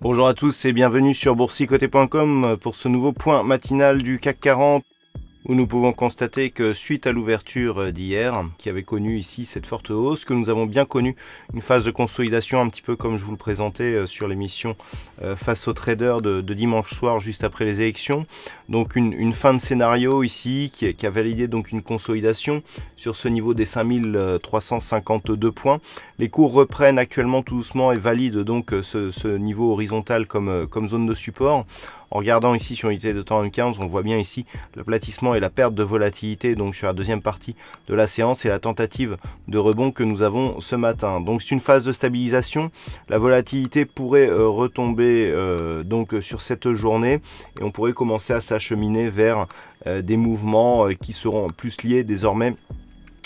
Bonjour à tous et bienvenue sur boursicoté.com pour ce nouveau point matinal du CAC 40 où nous pouvons constater que suite à l'ouverture euh, d'hier, qui avait connu ici cette forte hausse, que nous avons bien connu une phase de consolidation un petit peu comme je vous le présentais euh, sur l'émission euh, face aux traders de, dimanche soir juste après les élections. Donc une, fin de scénario ici qui, a validé donc une consolidation sur ce niveau des 5352 points. Les cours reprennent actuellement tout doucement et valident donc ce, niveau horizontal comme zone de support. En regardant ici sur l'unité de temps M15, on voit bien ici l'aplatissement et la perte de volatilité donc sur la deuxième partie de la séance et la tentative de rebond que nous avons ce matin. Donc c'est une phase de stabilisation. La volatilité pourrait euh, retomber euh, donc sur cette journée et on pourrait commencer à s'acheminer vers euh, des mouvements qui seront plus liés désormais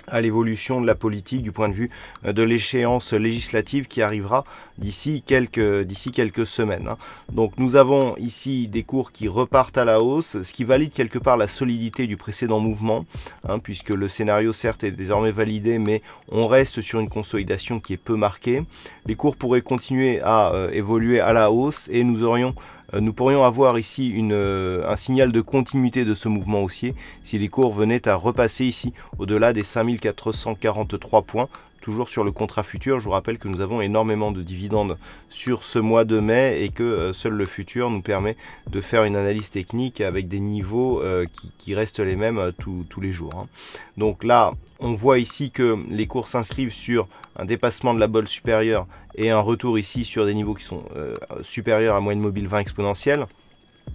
à l'évolution de la politique du point de vue euh, de l'échéance législative qui arrivera d'ici quelques, d'ici quelques semaines. Hein. Donc nous avons ici des cours qui repartent à la hausse, ce qui valide quelque part la solidité du précédent mouvement, hein, puisque le scénario certes est désormais validé, mais on reste sur une consolidation qui est peu marquée. Les cours pourraient continuer à euh, évoluer à la hausse et nous aurions euh, nous pourrions avoir ici une, euh, un signal de continuité de ce mouvement haussier si les cours venaient à repasser ici au-delà des 5443 points toujours sur le contrat futur. Je vous rappelle que nous avons énormément de dividendes sur ce mois de mai et que euh, seul le futur nous permet de faire une analyse technique avec des niveaux qui, restent les mêmes tous les jours. Hein. Donc là, on voit ici que les cours s'inscrivent sur un dépassement de la bolle supérieure et un retour ici sur des niveaux qui sont euh, supérieurs à moyenne mobile 20 exponentielle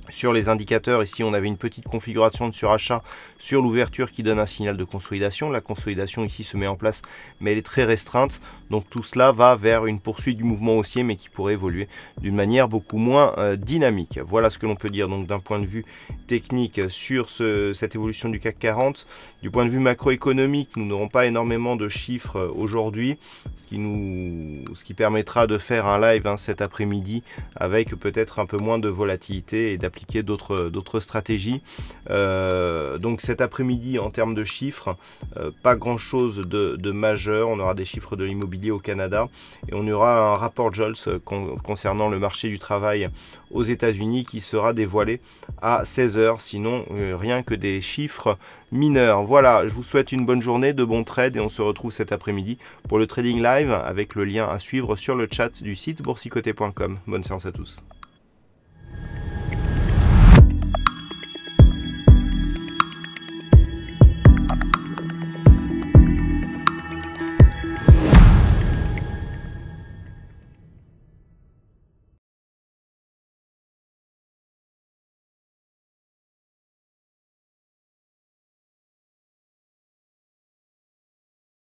sur les indicateurs, ici on avait une petite configuration de surachat sur l'ouverture qui donne un signal de consolidation. La consolidation ici se met en place, mais elle est très restreinte. Donc tout cela va vers une poursuite du mouvement haussier, mais qui pourrait évoluer d'une manière beaucoup moins euh, dynamique. Voilà ce que l'on peut dire donc d'un point de vue technique sur cette évolution du CAC 40. Du point de vue macroéconomique, nous n'aurons pas énormément de chiffres euh, aujourd'hui, ce qui nous, ce qui permettra de faire un live hein, cet après-midi avec peut-être un peu moins de volatilité et appliquer d'autres d'autres stratégies. Euh, donc cet après-midi, en termes de chiffres, euh, pas grand-chose de, majeur. On aura des chiffres de l'immobilier au Canada et on aura un rapport JOLS concernant le marché du travail aux États-Unis qui sera dévoilé à 16h. Sinon, euh, rien que des chiffres mineurs. Voilà, je vous souhaite une bonne journée, de bons trades et on se retrouve cet après-midi pour le Trading Live avec le lien à suivre sur le chat du site boursicoté.com. Bonne séance à tous.